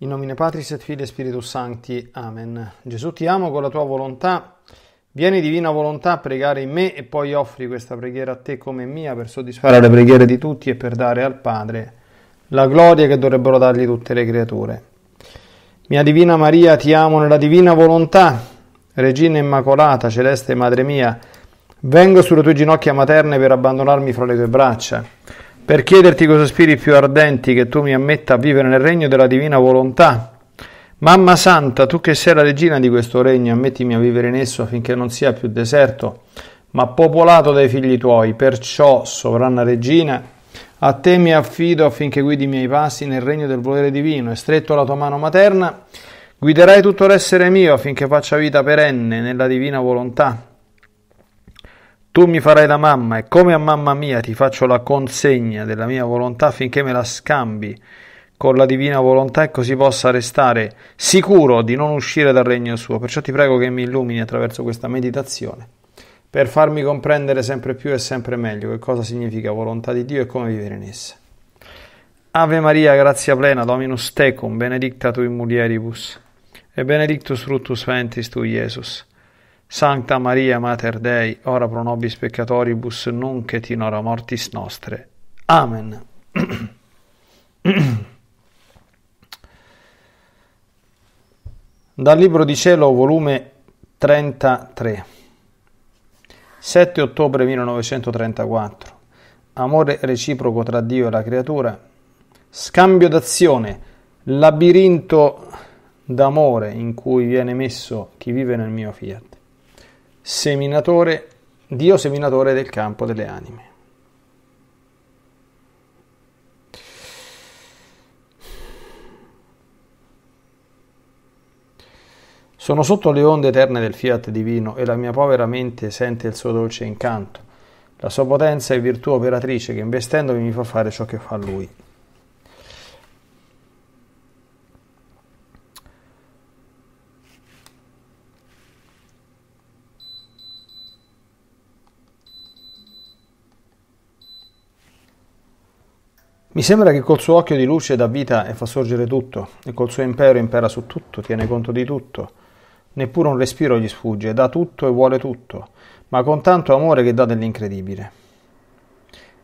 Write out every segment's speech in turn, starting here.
In nomine Patris et Filii e Spiritus Sancti. Amen. Gesù ti amo con la tua volontà. Vieni divina volontà a pregare in me e poi offri questa preghiera a te come mia per soddisfare le preghiere di tutti e per dare al Padre la gloria che dovrebbero dargli tutte le creature. Mia divina Maria, ti amo nella divina volontà. Regina Immacolata, celeste Madre mia, vengo sulle tue ginocchia materne per abbandonarmi fra le tue braccia per chiederti con sospiri più ardenti che tu mi ammetta a vivere nel regno della divina volontà. Mamma Santa, tu che sei la regina di questo regno, ammettimi a vivere in esso affinché non sia più deserto, ma popolato dai figli tuoi. Perciò, sovrana regina, a te mi affido affinché guidi i miei passi nel regno del volere divino e stretto alla tua mano materna, guiderai tutto l'essere mio affinché faccia vita perenne nella divina volontà. Tu mi farai da mamma e come a mamma mia ti faccio la consegna della mia volontà affinché me la scambi con la divina volontà e così possa restare sicuro di non uscire dal regno suo. Perciò ti prego che mi illumini attraverso questa meditazione per farmi comprendere sempre più e sempre meglio che cosa significa volontà di Dio e come vivere in essa. Ave Maria, grazia plena, Dominus tecum, benedicta tu in mulieribus, e benedictus fructus ventris tu, Jesus. Sancta Maria, Mater Dei, ora pro nobis peccatoribus, nunc et in hora mortis nostre. Amen. Dal Libro di Cielo, volume 33, 7 ottobre 1934. Amore reciproco tra Dio e la creatura. Scambio d'azione, labirinto d'amore in cui viene messo chi vive nel mio fiat seminatore, Dio seminatore del campo delle anime. Sono sotto le onde eterne del fiat divino e la mia povera mente sente il suo dolce incanto, la sua potenza e virtù operatrice che investendomi mi fa fare ciò che fa lui. Mi sembra che col suo occhio di luce dà vita e fa sorgere tutto, e col suo impero impera su tutto, tiene conto di tutto. Neppure un respiro gli sfugge, dà tutto e vuole tutto, ma con tanto amore che dà dell'incredibile.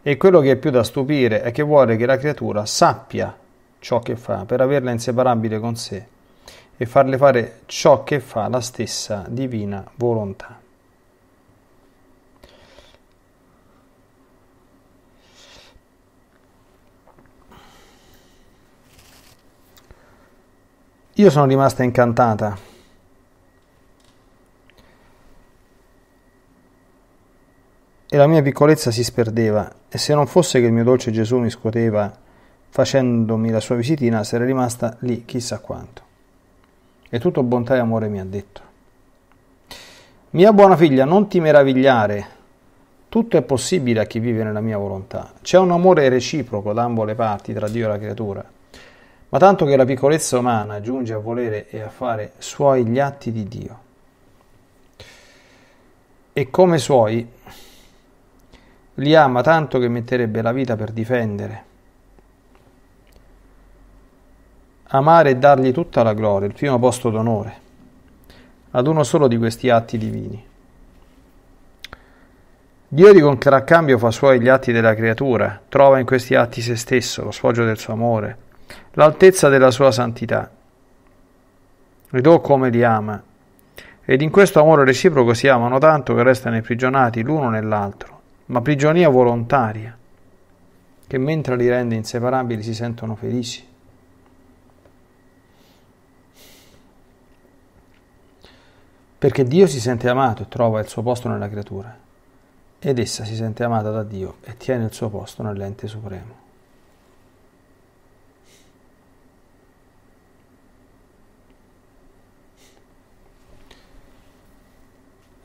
E quello che è più da stupire è che vuole che la creatura sappia ciò che fa per averla inseparabile con sé e farle fare ciò che fa la stessa divina volontà. Io sono rimasta incantata. E la mia piccolezza si sperdeva, e se non fosse che il mio dolce Gesù mi scuoteva facendomi la sua visitina, sarei rimasta lì chissà quanto. E tutto bontà e amore mi ha detto. Mia buona figlia, non ti meravigliare, tutto è possibile a chi vive nella mia volontà. C'è un amore reciproco da ambo le parti tra Dio e la creatura ma tanto che la piccolezza umana giunge a volere e a fare suoi gli atti di Dio. E come suoi li ama tanto che metterebbe la vita per difendere. Amare e dargli tutta la gloria, il primo posto d'onore, ad uno solo di questi atti divini. Dio di contraccambio fa suoi gli atti della creatura, trova in questi atti se stesso, lo sfoggio del suo amore, l'altezza della sua santità. Ridò oh, come li ama, ed in questo amore reciproco si amano tanto che restano imprigionati l'uno nell'altro, ma prigionia volontaria, che mentre li rende inseparabili si sentono felici. Perché Dio si sente amato e trova il suo posto nella creatura, ed essa si sente amata da Dio e tiene il suo posto nell'ente supremo.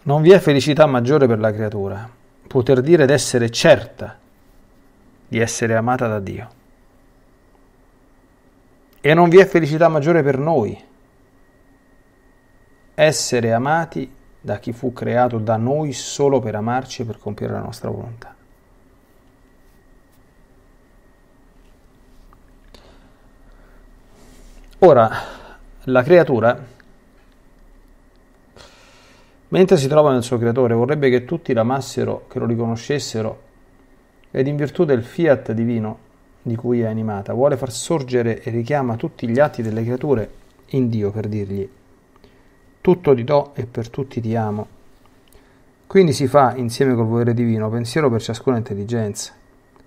Non vi è felicità maggiore per la creatura, poter dire d'essere certa di essere amata da Dio. E non vi è felicità maggiore per noi, essere amati da chi fu creato da noi solo per amarci e per compiere la nostra volontà. Ora, la creatura Mentre si trova nel suo creatore, vorrebbe che tutti l'amassero, che lo riconoscessero, ed in virtù del fiat divino di cui è animata, vuole far sorgere e richiama tutti gli atti delle creature in Dio per dirgli tutto ti do e per tutti ti amo. Quindi si fa, insieme col volere divino, pensiero per ciascuna intelligenza,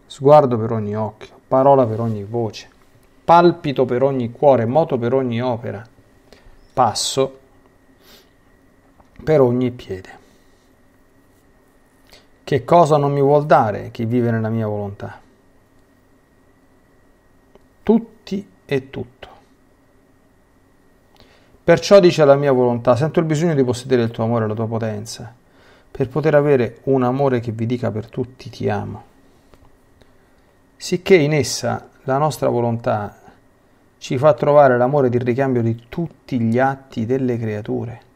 sguardo per ogni occhio, parola per ogni voce, palpito per ogni cuore, moto per ogni opera, passo per ogni piede. Che cosa non mi vuol dare chi vive nella mia volontà? Tutti e tutto. Perciò dice la mia volontà, sento il bisogno di possedere il tuo amore e la tua potenza, per poter avere un amore che vi dica per tutti ti amo. Sicché in essa la nostra volontà ci fa trovare l'amore di ricambio di tutti gli atti delle creature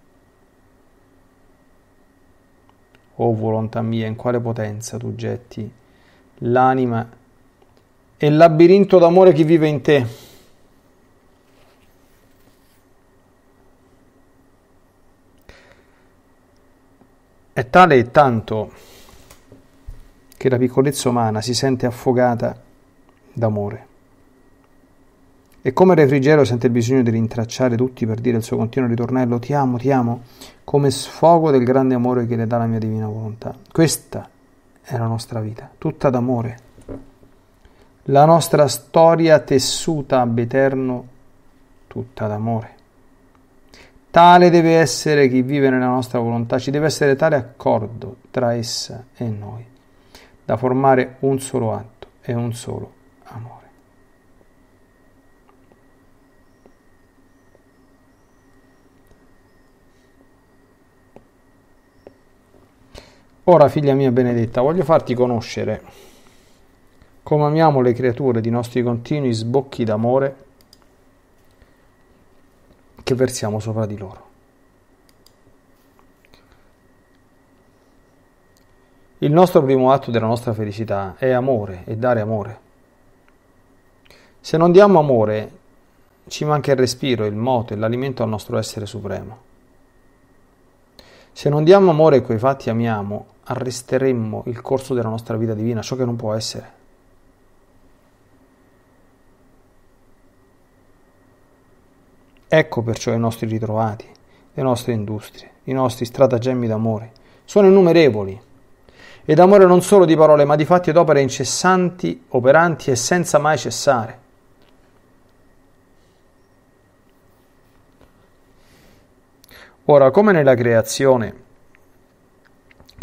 O oh volontà mia, in quale potenza tu getti l'anima e il labirinto d'amore che vive in te. È tale e tanto che la piccolezza umana si sente affogata d'amore. E come Refrigero sente il bisogno di rintracciare tutti per dire il suo continuo ritornello ti amo, ti amo, come sfogo del grande amore che le dà la mia divina volontà. Questa è la nostra vita, tutta d'amore. La nostra storia tessuta ab eterno, tutta d'amore. Tale deve essere chi vive nella nostra volontà, ci deve essere tale accordo tra essa e noi, da formare un solo atto e un solo amore. Ora, figlia mia benedetta, voglio farti conoscere come amiamo le creature di nostri continui sbocchi d'amore che versiamo sopra di loro. Il nostro primo atto della nostra felicità è amore e dare amore. Se non diamo amore, ci manca il respiro, il moto e l'alimento al nostro essere supremo. Se non diamo amore a quei fatti amiamo, arresteremmo il corso della nostra vita divina, ciò che non può essere. Ecco perciò i nostri ritrovati, le nostre industrie, i nostri stratagemmi d'amore. Sono innumerevoli. E d'amore non solo di parole, ma di fatti ed opere incessanti, operanti e senza mai cessare. Ora, come nella creazione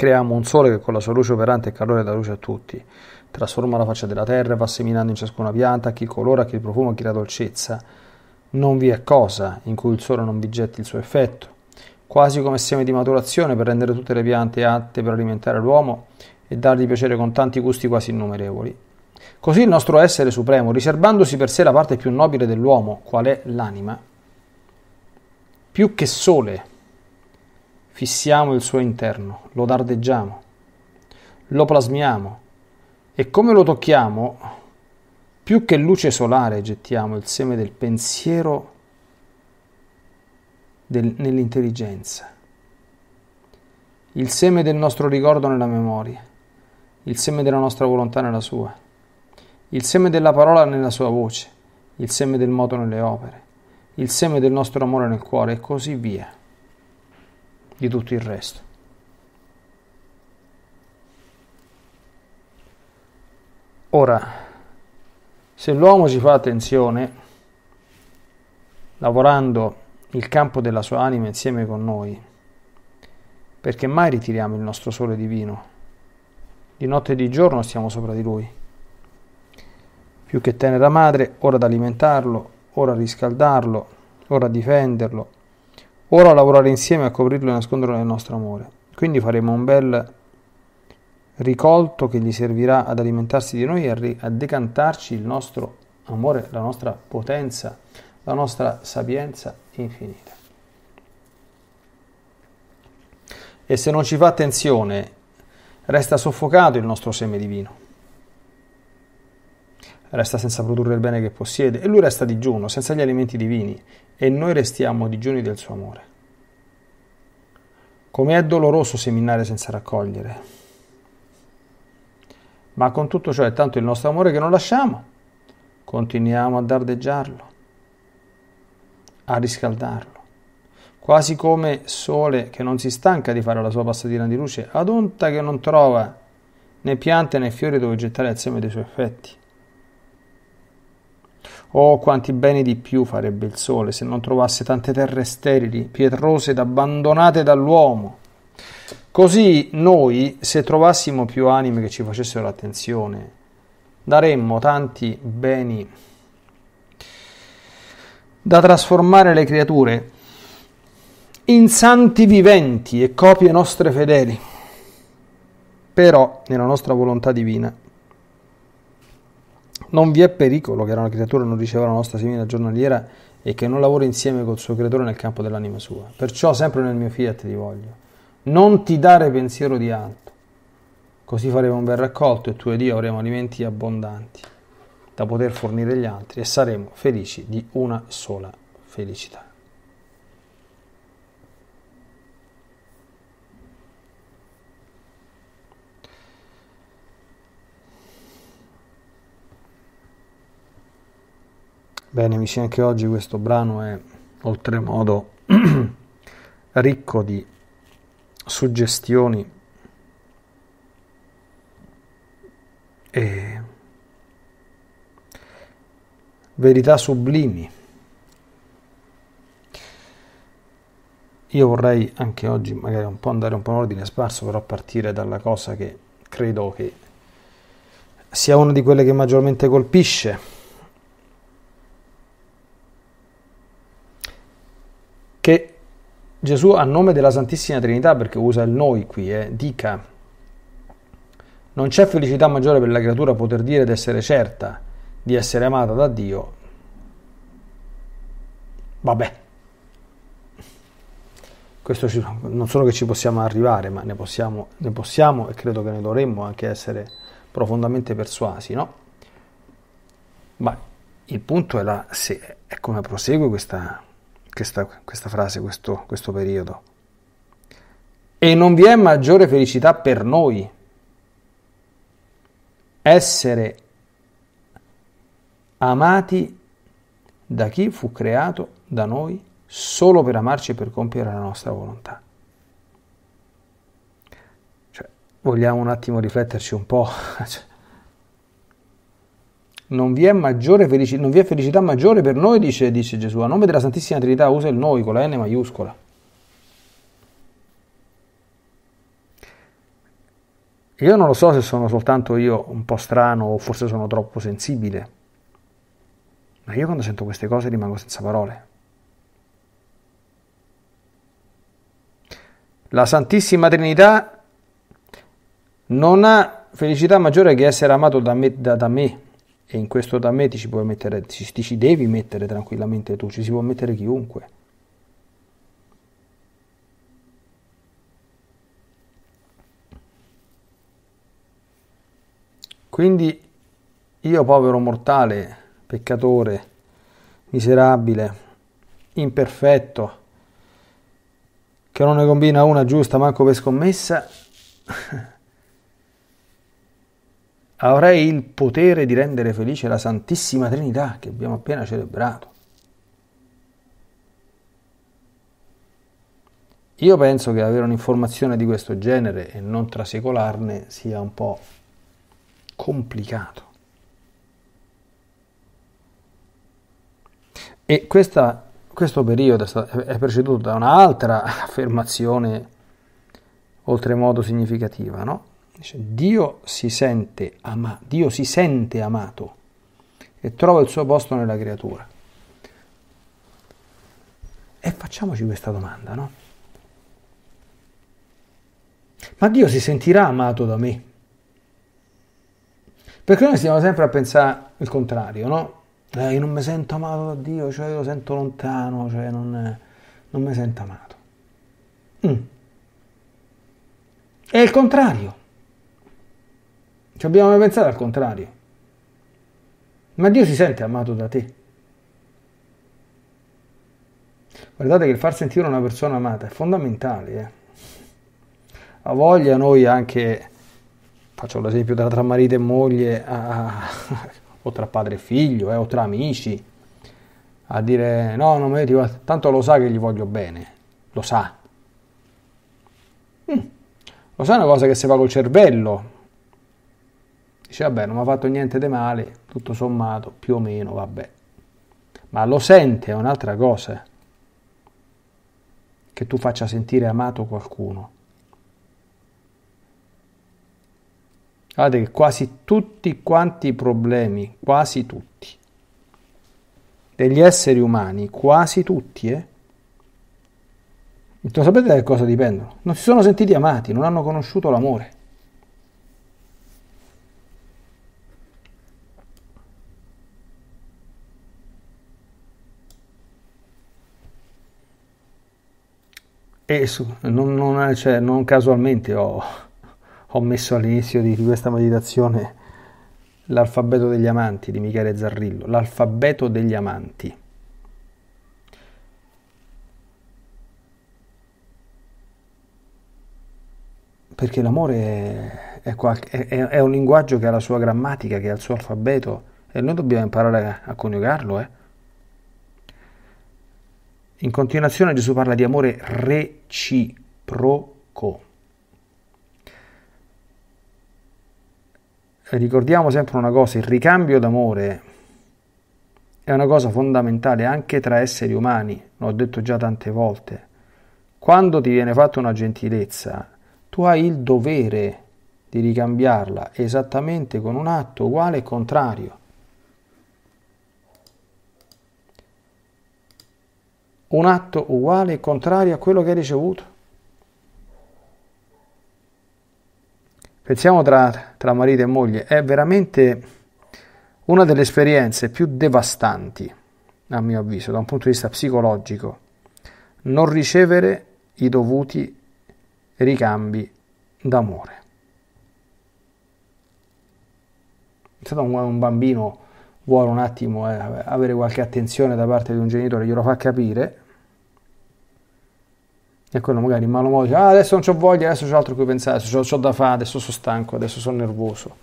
Creiamo un sole che con la sua luce operante e calore dà luce a tutti. Trasforma la faccia della terra e va seminando in ciascuna pianta chi colora, chi il profumo, chi la dolcezza. Non vi è cosa in cui il sole non vi getti il suo effetto. Quasi come seme di maturazione per rendere tutte le piante atte per alimentare l'uomo e dargli piacere con tanti gusti quasi innumerevoli. Così il nostro essere supremo, riservandosi per sé la parte più nobile dell'uomo, qual è l'anima, più che sole, Fissiamo il suo interno, lo dardeggiamo, lo plasmiamo e come lo tocchiamo, più che luce solare gettiamo il seme del pensiero del, nell'intelligenza, il seme del nostro ricordo nella memoria, il seme della nostra volontà nella sua, il seme della parola nella sua voce, il seme del moto nelle opere, il seme del nostro amore nel cuore e così via di tutto il resto. Ora, se l'uomo si fa attenzione, lavorando il campo della sua anima insieme con noi, perché mai ritiriamo il nostro sole divino? Di notte e di giorno stiamo sopra di lui. Più che tenera madre, ora ad alimentarlo, ora a riscaldarlo, ora a difenderlo, Ora lavorare insieme a coprirlo e nasconderlo nel nostro amore. Quindi faremo un bel ricolto che gli servirà ad alimentarsi di noi e a decantarci il nostro amore, la nostra potenza, la nostra sapienza infinita. E se non ci fa attenzione, resta soffocato il nostro seme divino resta senza produrre il bene che possiede e lui resta digiuno, senza gli alimenti divini e noi restiamo digiuni del suo amore. Come è doloroso seminare senza raccogliere. Ma con tutto ciò è tanto il nostro amore che non lasciamo, continuiamo a dardeggiarlo, a riscaldarlo, quasi come sole che non si stanca di fare la sua passatina di luce ad onta che non trova né piante né fiori dove gettare il seme dei suoi effetti. Oh, quanti beni di più farebbe il sole se non trovasse tante terre sterili, pietrose ed abbandonate dall'uomo. Così noi, se trovassimo più anime che ci facessero attenzione, daremmo tanti beni da trasformare le creature in santi viventi e copie nostre fedeli. Però, nella nostra volontà divina, non vi è pericolo che una creatura non riceva la nostra semina giornaliera e che non lavori insieme col suo creatore nel campo dell'anima sua. Perciò sempre nel mio fiat ti voglio. Non ti dare pensiero di altro. così faremo un bel raccolto e tu ed io avremo alimenti abbondanti da poter fornire agli altri e saremo felici di una sola felicità. Bene amici, anche oggi questo brano è oltremodo ricco di suggestioni e verità sublimi. Io vorrei anche oggi magari un po' andare un po' in ordine sparso, però partire dalla cosa che credo che sia una di quelle che maggiormente colpisce Gesù a nome della Santissima Trinità, perché usa il noi qui, eh, dica, non c'è felicità maggiore per la creatura poter dire di essere certa di essere amata da Dio. Vabbè, questo ci, non solo che ci possiamo arrivare, ma ne possiamo, ne possiamo e credo che ne dovremmo anche essere profondamente persuasi, no? Ma il punto è, la, se, è come prosegue questa questa, questa frase, questo, questo periodo. E non vi è maggiore felicità per noi essere amati da chi fu creato da noi solo per amarci e per compiere la nostra volontà. Cioè, vogliamo un attimo rifletterci un po'. Cioè, non vi, felici- non vi, è felicità maggiore per noi, dice, dice Gesù, a nome della Santissima Trinità usa il noi con la N maiuscola. Io non lo so se sono soltanto io un po' strano o forse sono troppo sensibile, ma io quando sento queste cose rimango senza parole. La Santissima Trinità non ha felicità maggiore che essere amato da me, da, da me e in questo da me ti ci puoi mettere, ci, ti ci devi mettere tranquillamente tu, ci si può mettere chiunque. Quindi io povero mortale, peccatore, miserabile, imperfetto, che non ne combina una giusta manco per scommessa, avrei il potere di rendere felice la Santissima Trinità che abbiamo appena celebrato. Io penso che avere un'informazione di questo genere e non trasecolarne sia un po' complicato. E questa, questo periodo è preceduto da un'altra affermazione oltremodo significativa, no? Dice, Dio, si sente ama- Dio si sente amato e trova il suo posto nella creatura. E facciamoci questa domanda, no? Ma Dio si sentirà amato da me? Perché noi stiamo sempre a pensare il contrario, no? Eh, io non mi sento amato da Dio, cioè io lo sento lontano, cioè non, non mi sento amato. Mm. È il contrario. Ci abbiamo mai pensato al contrario. Ma Dio si sente amato da te. Guardate che il far sentire una persona amata è fondamentale. Eh? A voglia noi anche, faccio l'esempio della tra marito e moglie, a, o tra padre e figlio, eh, o tra amici, a dire no, no, ma io ti tanto lo sa che gli voglio bene, lo sa. Mm. Lo sa è una cosa che si fa col cervello, Dice, vabbè, non mi ha fatto niente di male, tutto sommato, più o meno, vabbè. Ma lo sente, è un'altra cosa. Che tu faccia sentire amato qualcuno. Guardate che quasi tutti quanti i problemi, quasi tutti, degli esseri umani, quasi tutti, eh? Non sapete da cosa dipendono? Non si sono sentiti amati, non hanno conosciuto l'amore. E su, non, non, eh, cioè, non casualmente ho, ho, messo all'inizio di, questa meditazione l'alfabeto degli amanti di Michele Zarrillo, l'alfabeto degli amanti. Perché l'amore è, è, è, è, un linguaggio che ha la sua grammatica, che ha il suo alfabeto e noi dobbiamo imparare a, a coniugarlo. Eh? In continuazione Gesù parla di amore reciproco. ricordiamo sempre una cosa, il ricambio d'amore è una cosa fondamentale anche tra esseri umani, l'ho detto già tante volte. Quando ti viene fatta una gentilezza, tu hai il dovere di ricambiarla esattamente con un atto uguale e contrario. un atto uguale e contrario a quello che hai ricevuto. Pensiamo tra, tra marito e moglie, è veramente una delle esperienze più devastanti, a mio avviso, da un punto di vista psicologico, non ricevere i dovuti ricambi d'amore. Stato un bambino vuole un attimo eh, avere qualche attenzione da parte di un genitore, glielo fa capire, e quello magari in malo modo dice, ah, adesso non ho voglia, adesso c'è altro a cui pensare, adesso ho da fare, adesso sono stanco, adesso sono nervoso.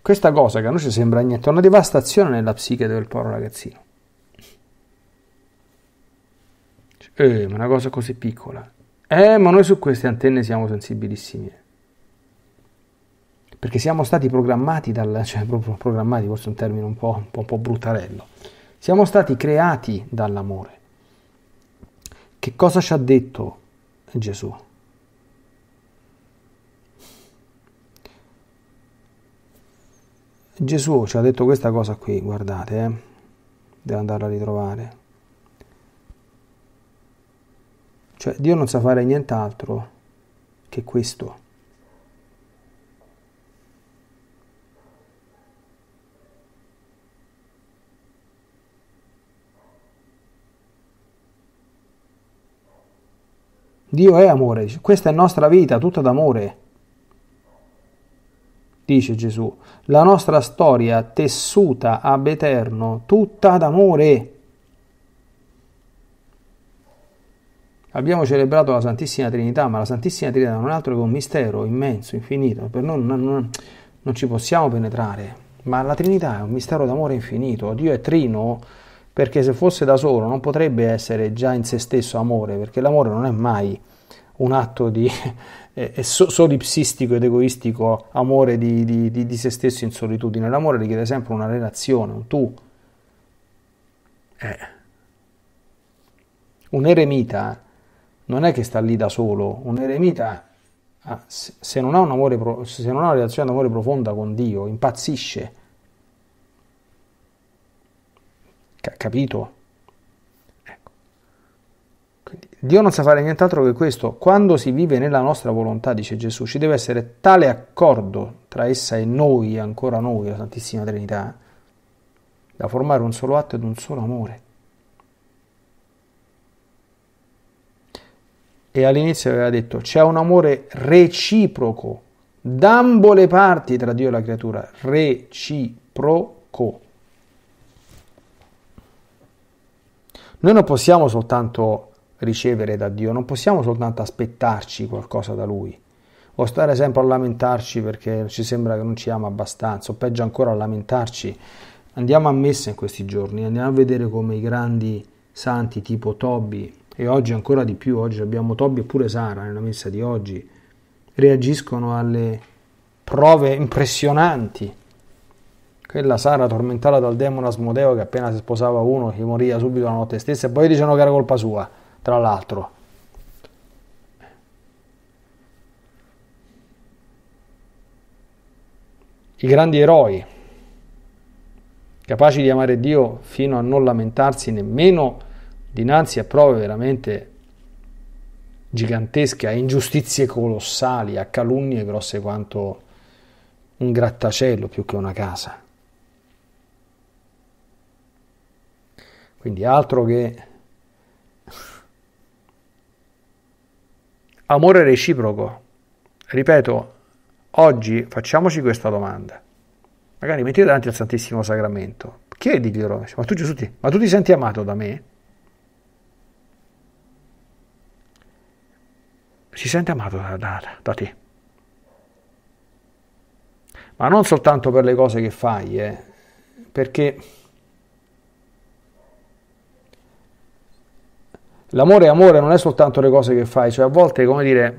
Questa cosa che a noi ci sembra niente è una devastazione nella psiche del povero ragazzino. Eh, ma una cosa così piccola. Eh, ma noi su queste antenne siamo sensibilissimi. Perché siamo stati programmati dal, cioè proprio programmati, forse è un termine un po', un po', un po' bruttarello. Siamo stati creati dall'amore. Che cosa ci ha detto Gesù? Gesù ci ha detto questa cosa qui, guardate, eh? devo andarla a ritrovare. Cioè Dio non sa fare nient'altro che questo. Dio è amore, questa è nostra vita, tutta d'amore. Dice Gesù, la nostra storia tessuta ab eterno, tutta d'amore. Abbiamo celebrato la Santissima Trinità, ma la Santissima Trinità non è altro che un mistero immenso, infinito, per noi non, non, non ci possiamo penetrare, ma la Trinità è un mistero d'amore infinito, Dio è trino perché se fosse da solo non potrebbe essere già in se stesso amore, perché l'amore non è mai un atto di eh, solipsistico ed egoistico amore di, di, di, di, se stesso in solitudine. L'amore richiede sempre una relazione, un tu. Eh. Un eremita non è che sta lì da solo, un eremita ah, se non ha, un amore, se non ha una relazione d'amore profonda con Dio impazzisce capito? Ecco. Quindi, Dio non sa fare nient'altro che questo. Quando si vive nella nostra volontà, dice Gesù, ci deve essere tale accordo tra essa e noi, ancora noi, la Santissima Trinità, da formare un solo atto ed un solo amore. E all'inizio aveva detto, c'è un amore reciproco d'ambo le parti tra Dio e la creatura, reciproco. Noi non possiamo soltanto ricevere da Dio, non possiamo soltanto aspettarci qualcosa da Lui o stare sempre a lamentarci perché ci sembra che non ci ama abbastanza o peggio ancora a lamentarci. Andiamo a messa in questi giorni, andiamo a vedere come i grandi santi tipo Tobi e oggi ancora di più, oggi abbiamo Tobi e pure Sara nella messa di oggi, reagiscono alle prove impressionanti quella Sara tormentata dal demone Asmodeo che appena si sposava uno gli moriva subito la notte stessa e poi dicevano che era colpa sua, tra l'altro. I grandi eroi, capaci di amare Dio fino a non lamentarsi nemmeno dinanzi a prove veramente gigantesche, a ingiustizie colossali, a calunnie grosse quanto un grattacielo più che una casa. Quindi altro che amore reciproco. Ripeto, oggi facciamoci questa domanda. Magari mettiti davanti al Santissimo Sacramento, chiediglielo, ma tu Gesù ti, ma tu ti senti amato da me? Si sente amato da, da, da te. Ma non soltanto per le cose che fai, eh, perché L'amore è amore, non è soltanto le cose che fai, cioè a volte, come dire,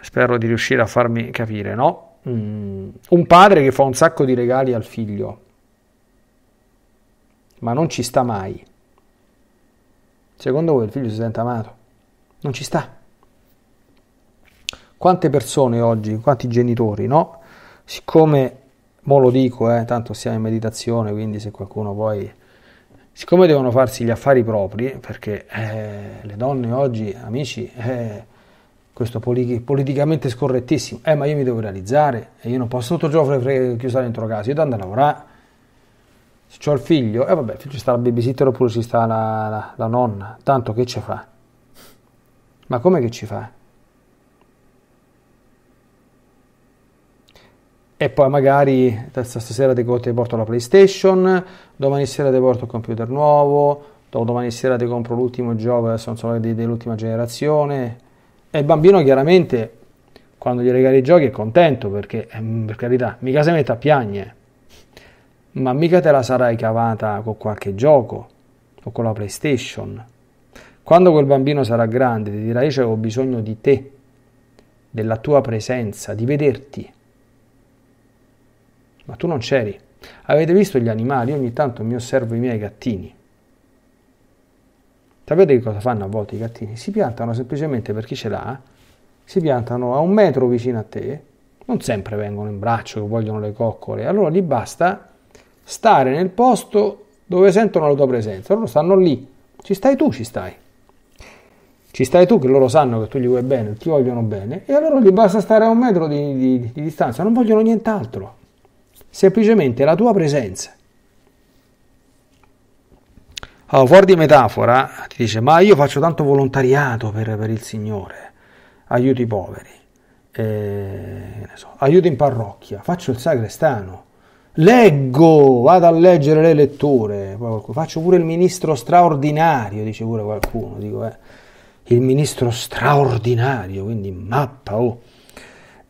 spero di riuscire a farmi capire, no? Mm, un padre che fa un sacco di regali al figlio, ma non ci sta mai. Secondo voi il figlio si sente amato? Non ci sta. Quante persone oggi, quanti genitori, no? Siccome, mo lo dico, eh, tanto siamo in meditazione, quindi se qualcuno poi siccome devono farsi gli affari propri, perché eh, le donne oggi, amici, eh, questo poli- politicamente scorrettissimo, eh ma io mi devo realizzare e io non posso tutto il giorno fre- chiusa dentro casa, io devo andare a lavorare. Se ho il figlio, e eh, vabbè, ci sta la babysitter oppure ci sta la, la, la nonna, tanto che ci fa? Ma come che ci fa? e poi magari stasera devo, ti porto la PlayStation, domani sera ti porto il computer nuovo, domani sera ti compro l'ultimo gioco, adesso non so, dell'ultima generazione. E il bambino chiaramente quando gli regali i giochi è contento perché, mm, per carità, mica si mette a piagne, ma mica te la sarai cavata con qualche gioco o con la PlayStation. Quando quel bambino sarà grande ti dirà io ho bisogno di te, della tua presenza, di vederti ma tu non c'eri. Avete visto gli animali? Ogni tanto mi osservo i miei gattini. Sapete che cosa fanno a volte i gattini? Si piantano semplicemente per chi ce l'ha, eh. si piantano a un metro vicino a te, non sempre vengono in braccio, vogliono le coccole, allora gli basta stare nel posto dove sentono la tua presenza, loro stanno lì, ci stai tu, ci stai. Ci stai tu che loro sanno che tu gli vuoi bene, ti vogliono bene, e allora gli basta stare a un metro di, di, di distanza, non vogliono nient'altro semplicemente la tua presenza. Allora, fuori di metafora, ti dice, ma io faccio tanto volontariato per, per il Signore, aiuto i poveri, eh, so, aiuto in parrocchia, faccio il sagrestano, leggo, vado a leggere le letture, faccio pure il ministro straordinario, dice pure qualcuno, dico, eh, il ministro straordinario, quindi mappa, oh.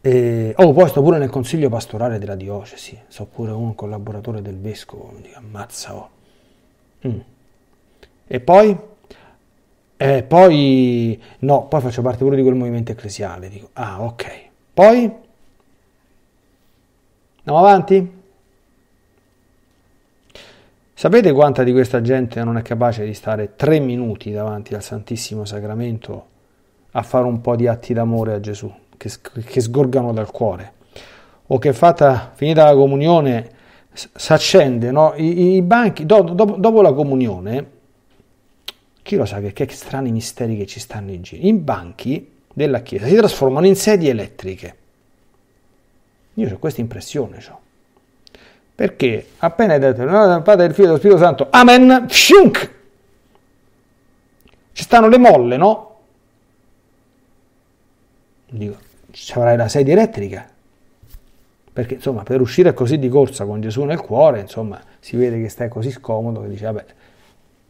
E ho oh, posto pure nel consiglio pastorale della diocesi, so pure un collaboratore del vescovo, mi ammazza oh. Mm. E poi? Eh, poi no, poi faccio parte pure di quel movimento ecclesiale, dico ah ok, poi? Andiamo avanti? Sapete quanta di questa gente non è capace di stare tre minuti davanti al Santissimo Sacramento a fare un po' di atti d'amore a Gesù? che, che sgorgano dal cuore o che fatta finita la comunione si accende, no? I, i banchi, do, do, dopo la comunione, chi lo sa che, che strani misteri che ci stanno in giro, i banchi della chiesa si trasformano in sedie elettriche. Io ho questa impressione, cioè. perché appena hai detto il Padre, del Figlio dello Spirito Santo, Amen, fiunk! Ci stanno le molle, no? Dico, ci avrai la sedia elettrica. Perché insomma, per uscire così di corsa con Gesù nel cuore, insomma, si vede che stai così scomodo che dici, vabbè,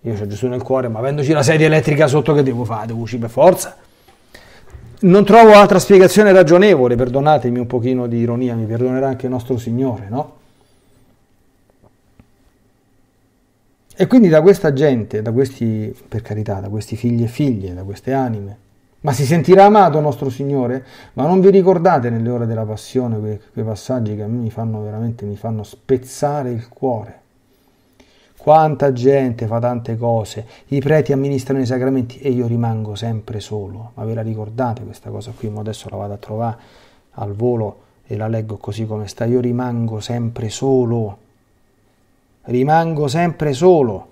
io ho Gesù nel cuore, ma avendoci la sedia elettrica sotto che devo fare? Devo uscire per forza. Non trovo altra spiegazione ragionevole, perdonatemi un pochino di ironia, mi perdonerà anche il nostro Signore, no? E quindi da questa gente, da questi, per carità, da questi figli e figlie, da queste anime, ma si sentirà amato nostro Signore? Ma non vi ricordate nelle ore della passione quei, quei passaggi che a me mi fanno veramente mi fanno spezzare il cuore? Quanta gente fa tante cose, i preti amministrano i sacramenti e io rimango sempre solo. Ma ve la ricordate questa cosa qui? Ma adesso la vado a trovare al volo e la leggo così come sta. Io rimango sempre solo. Rimango sempre solo.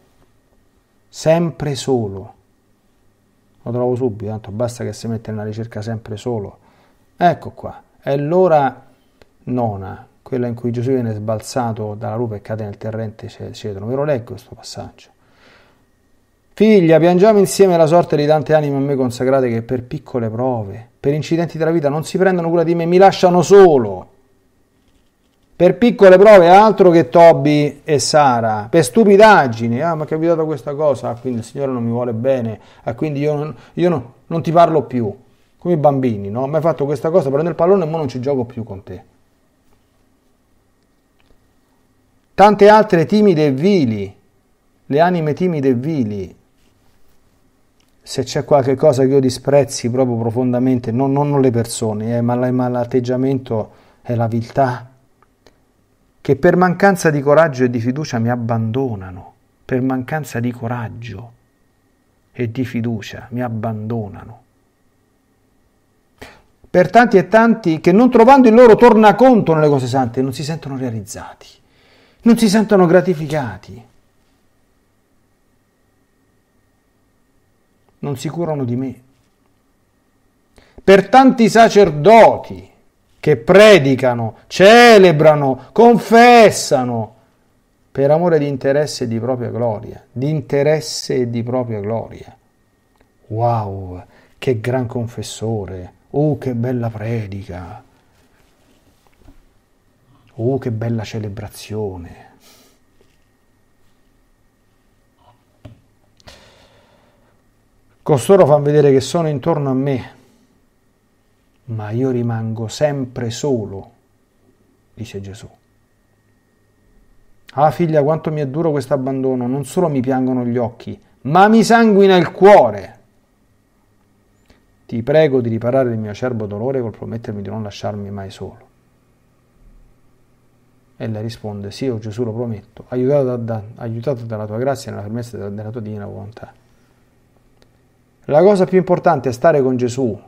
Sempre solo lo trovo subito, tanto basta che si mette nella ricerca sempre solo. Ecco qua, è l'ora nona, quella in cui Gesù viene sbalzato dalla rupe e cade nel terrente cedro. Ve lo leggo questo passaggio. Figlia, piangiamo insieme la sorte di tante anime a me consacrate che per piccole prove, per incidenti della vita non si prendono cura di me, mi lasciano solo. Per piccole prove altro che Toby e Sara, per stupidaggini, ah ma è capitata questa cosa, ah, quindi il Signore non mi vuole bene, ah, quindi io, non, io non, non ti parlo più, come i bambini, no? Mi hai fatto questa cosa, prendo il pallone e ora non ci gioco più con te. Tante altre timide e vili, le anime timide e vili, se c'è qualche cosa che io disprezzi proprio profondamente, non, non le persone, eh, ma l'atteggiamento è la viltà che per mancanza di coraggio e di fiducia mi abbandonano, per mancanza di coraggio e di fiducia mi abbandonano. Per tanti e tanti che non trovando il loro tornaconto nelle cose sante non si sentono realizzati, non si sentono gratificati, non si curano di me. Per tanti sacerdoti che predicano, celebrano, confessano per amore di interesse e di propria gloria, di interesse e di propria gloria. Wow, che gran confessore! Oh, che bella predica! Oh, che bella celebrazione! Costoro fanno vedere che sono intorno a me, ma io rimango sempre solo, dice Gesù. Ah figlia, quanto mi è duro questo abbandono, non solo mi piangono gli occhi, ma mi sanguina il cuore. Ti prego di riparare il mio acerbo dolore col promettermi di non lasciarmi mai solo. Ella risponde, sì, o oh Gesù lo prometto, aiutato, da, aiutato, dalla tua grazia e nella fermezza della, della tua divina volontà. La cosa più importante è stare con Gesù,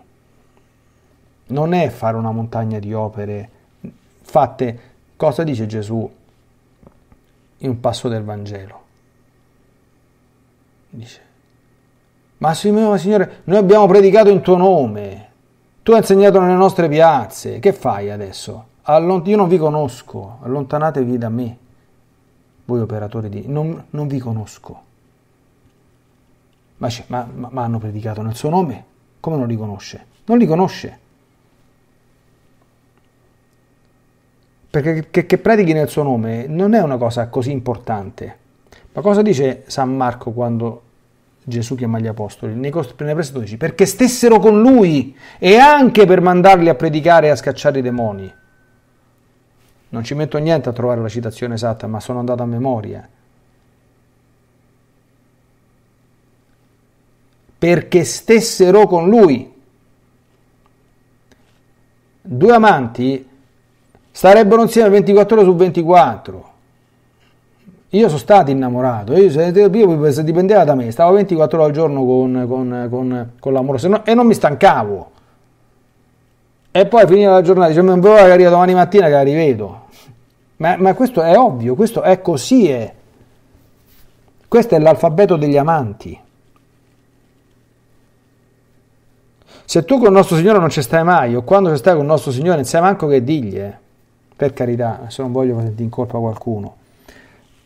non è fare una montagna di opere fatte. Cosa dice Gesù in un passo del Vangelo? Dice, ma Signore, noi abbiamo predicato in tuo nome, tu hai insegnato nelle nostre piazze, che fai adesso? Allont- io non vi conosco, allontanatevi da me, voi operatori di... non, non vi conosco. Ma, ma, ma hanno predicato nel suo nome? Come non li conosce? Non li conosce. perché che, che predichino il suo nome non è una cosa così importante. Ma cosa dice San Marco quando Gesù chiama gli apostoli? Nei, nei versi 12, perché stessero con lui e anche per mandarli a predicare e a scacciare i demoni. Non ci metto niente a trovare la citazione esatta, ma sono andato a memoria. Perché stessero con lui. Due amanti starebbero insieme 24 ore su 24. Io sono stato innamorato, io se, io, se dipendeva da me, stavo 24 ore al giorno con, con, con, con l'amorosa no, e non mi stancavo. E poi finiva la giornata, dicevo, non vedo che arriva domani mattina che la rivedo. Ma, ma questo è ovvio, questo è così è. Questo è l'alfabeto degli amanti. Se tu con il nostro Signore non ci stai mai, o quando ci stai con il nostro Signore, non sai manco che digli, eh per carità, se non voglio sentire in colpa qualcuno,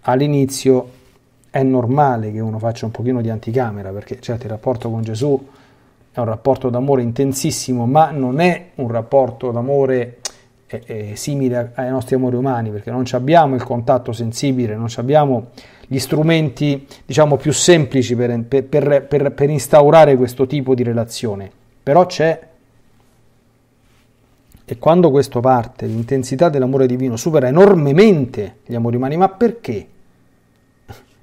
all'inizio è normale che uno faccia un pochino di anticamera, perché certo il rapporto con Gesù è un rapporto d'amore intensissimo, ma non è un rapporto d'amore eh, eh, simile ai nostri amori umani, perché non abbiamo il contatto sensibile, non abbiamo gli strumenti diciamo, più semplici per, per, per, per instaurare questo tipo di relazione. Però c'è e quando questo parte, l'intensità dell'amore divino supera enormemente gli amori umani. Ma perché?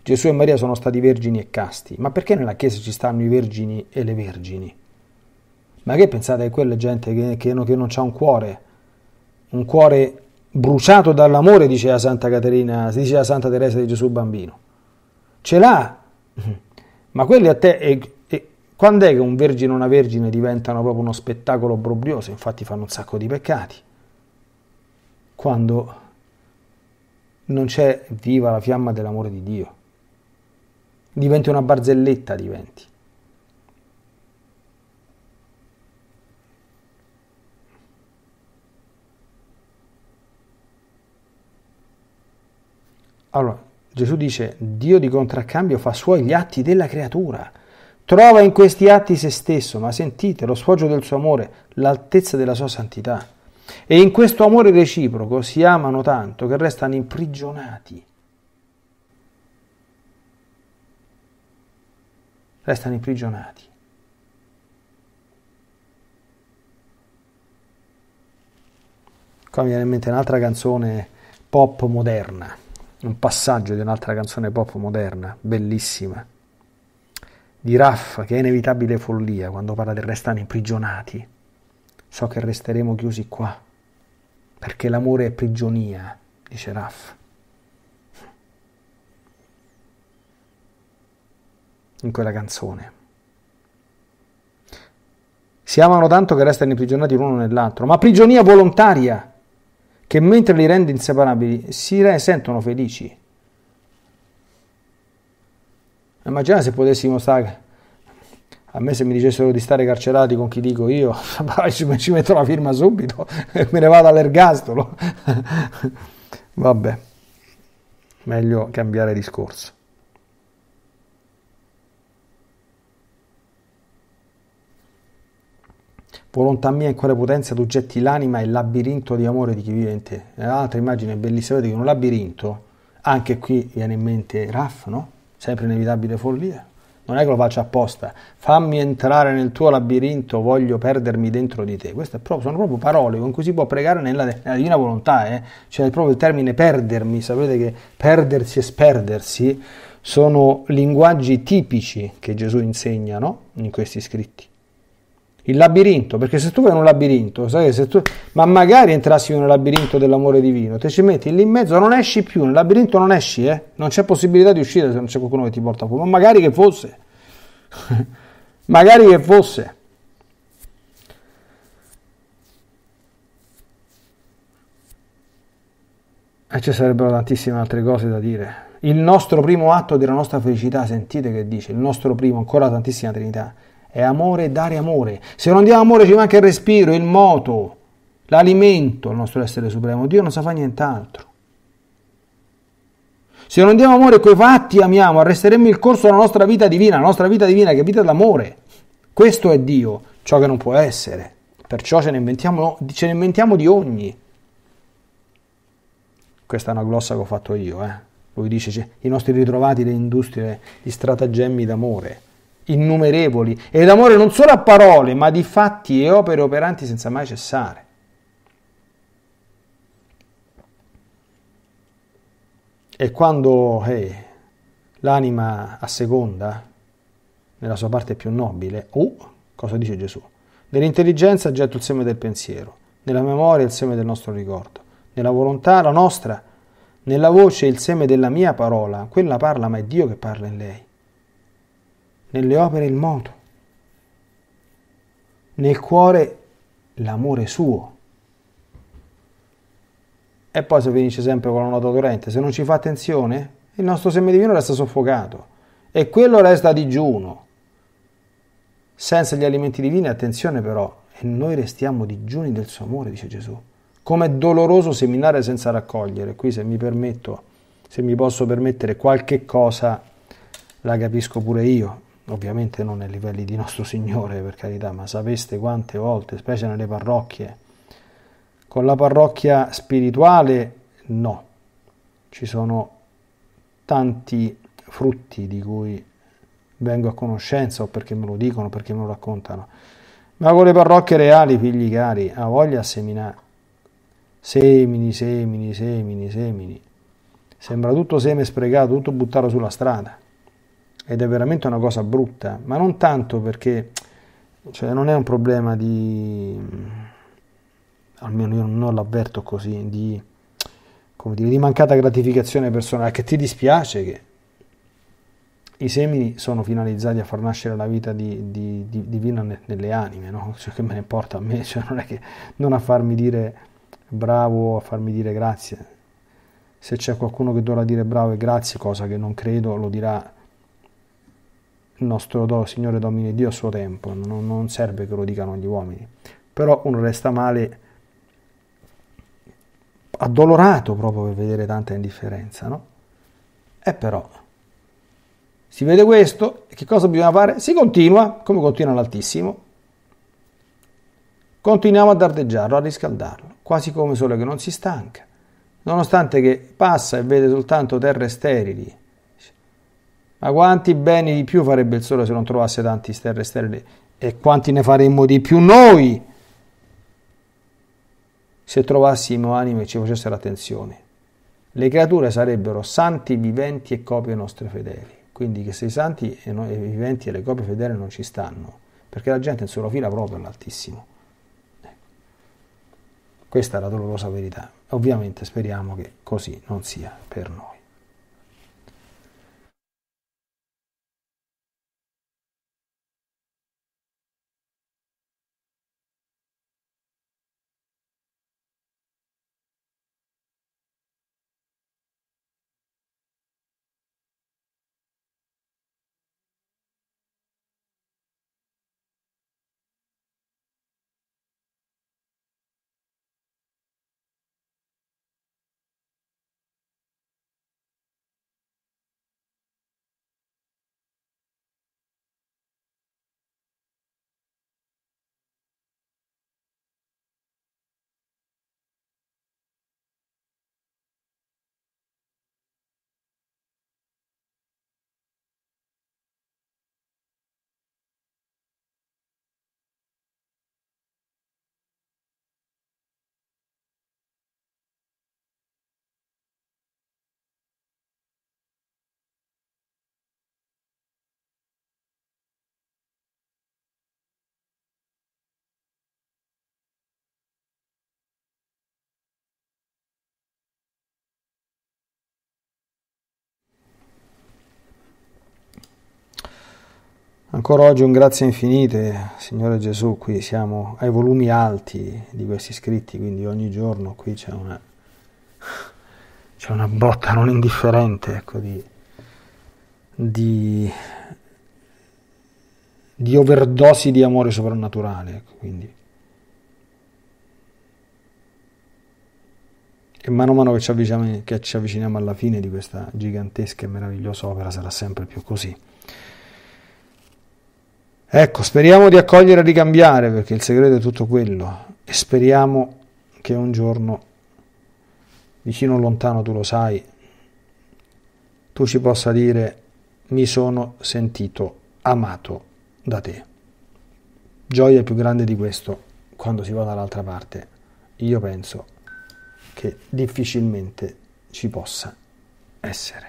Gesù e Maria sono stati vergini e casti, ma perché nella Chiesa ci stanno i vergini e le vergini? Ma che pensate di quella gente che, che, non, che non ha un cuore? Un cuore bruciato dall'amore, diceva Santa Caterina, si diceva Santa Teresa di Gesù Bambino. Ce l'ha, ma quelli a te, quando è che un vergine e una vergine diventano proprio uno spettacolo obbrobrioso? Infatti fanno un sacco di peccati. Quando non c'è viva la fiamma dell'amore di Dio. Diventi una barzelletta, diventi. Allora, Gesù dice, Dio di contraccambio fa suoi gli atti della creatura. Trova in questi atti se stesso, ma sentite lo sfoggio del suo amore, l'altezza della sua santità. E in questo amore reciproco si amano tanto che restano imprigionati. Restano imprigionati. Qua mi viene in mente un'altra canzone pop moderna, un passaggio di un'altra canzone pop moderna, bellissima di Raff, che è inevitabile follia, quando parla del restare imprigionati. So che resteremo chiusi qua, perché l'amore è prigionia, dice Raff. In quella canzone. Si amano tanto che restano imprigionati l'uno nell'altro, ma prigionia volontaria, che mentre li rende inseparabili si re- sentono felici. Immagina eh, se potessimo stare. A me se mi dicessero di stare carcerati con chi dico io, ci metto la firma subito e me ne vado all'ergastolo. Vabbè, meglio cambiare discorso. Volontà mia in quale potenza tu getti l'anima e il labirinto di amore di chi vive in te. un'altra immagine bellissima, vedi, un labirinto, anche qui viene in mente Raff, no? sempre inevitabile follia. Non è che lo faccio apposta. Fammi entrare nel tuo labirinto, voglio perdermi dentro di te. Queste sono proprio parole con cui si può pregare nella, nella divina volontà. Eh? Cioè proprio il termine perdermi, sapete che perdersi e sperdersi sono linguaggi tipici che Gesù insegna no? in questi scritti il labirinto, perché se tu vai in un labirinto, sai che se tu, ma magari entrassi in un labirinto dell'amore divino, te ci metti lì in mezzo, non esci più, nel labirinto non esci, eh? non c'è possibilità di uscire se non c'è qualcuno che ti porta fuori, ma magari che fosse, magari che fosse. E ci sarebbero tantissime altre cose da dire. Il nostro primo atto della nostra felicità, sentite che dice, il nostro primo, ancora tantissima Trinità, è amore e dare amore. Se non diamo amore ci manca il respiro, il moto, l'alimento al nostro essere supremo. Dio non sa fare nient'altro. Se non diamo amore coi fatti amiamo, arresteremmo il corso della nostra vita divina, la nostra vita divina che è vita d'amore. Questo è Dio, ciò che non può essere. Perciò ce ne inventiamo, ce ne inventiamo di ogni. Questa è una glossa che ho fatto io, eh. Lui dice, cioè, i nostri ritrovati, le industrie, gli stratagemmi d'amore innumerevoli, e d'amore non solo a parole, ma di fatti e opere operanti senza mai cessare. E quando hey, eh, l'anima asseconda nella sua parte più nobile, uh, cosa dice Gesù? Nell'intelligenza getto il seme del pensiero, nella memoria il seme del nostro ricordo, nella volontà la nostra, nella voce il seme della mia parola, quella parla ma è Dio che parla in lei nelle opere il moto, nel cuore l'amore suo. E poi si finisce sempre con la nota dolente, se non ci fa attenzione, il nostro seme divino resta soffocato e quello resta a digiuno. Senza gli alimenti divini, attenzione però, e noi restiamo digiuni del suo amore, dice Gesù. Com'è doloroso seminare senza raccogliere. Qui se mi permetto, se mi posso permettere qualche cosa, la capisco pure io ovviamente non ai livelli di nostro Signore per carità, ma sapeste quante volte, specie nelle parrocchie, con la parrocchia spirituale no, ci sono tanti frutti di cui vengo a conoscenza o perché me lo dicono, perché me lo raccontano, ma con le parrocchie reali, figli cari, ha voglia a seminare, semini, semini, semini, semini, sembra tutto seme sprecato, tutto buttato sulla strada ed è veramente una cosa brutta, ma non tanto perché cioè, non è un problema di, mm, almeno io non l'avverto così, di, dire, di mancata gratificazione personale, che ti dispiace che i semini sono finalizzati a far nascere la vita di, di, di divina nelle anime, no? cioè, che me ne importa a me, cioè, non è che non a farmi dire bravo, a farmi dire grazie. Se c'è qualcuno che dovrà dire bravo e grazie, cosa che non credo, lo dirà il nostro do, Signore domini Dio a suo tempo, non, non serve che lo dicano gli uomini. Però uno resta male addolorato proprio per vedere tanta indifferenza, no? E però si vede questo, che cosa bisogna fare? Si continua, come continua l'Altissimo, continuiamo ad ardeggiarlo, a riscaldarlo, quasi come sole che non si stanca. Nonostante che passa e vede soltanto terre sterili, ma quanti beni di più farebbe il Sole se non trovasse tanti stelle e stelle? E quanti ne faremmo di più noi se trovassimo anime e ci facessero attenzione? Le creature sarebbero santi, viventi e copie nostre fedeli. Quindi che se i santi e i viventi e le copie fedeli non ci stanno, perché la gente in solo fila proprio all'altissimo. Ecco. Questa è la dolorosa verità. Ovviamente speriamo che così non sia per noi. Ancora oggi un grazie infinite, Signore Gesù, qui siamo ai volumi alti di questi scritti, quindi ogni giorno qui c'è una, c'è una botta non indifferente ecco, di, di, di, overdosi di amore soprannaturale. Ecco, quindi. E mano a mano che ci, che ci avviciniamo alla fine di questa gigantesca e meravigliosa opera sarà sempre più così. Ecco, speriamo di accogliere e ricambiare, perché il segreto è tutto quello. E speriamo che un giorno, vicino o lontano, tu lo sai, tu ci possa dire mi sono sentito amato da te. Gioia più grande di questo quando si va dall'altra parte, io penso che difficilmente ci possa essere.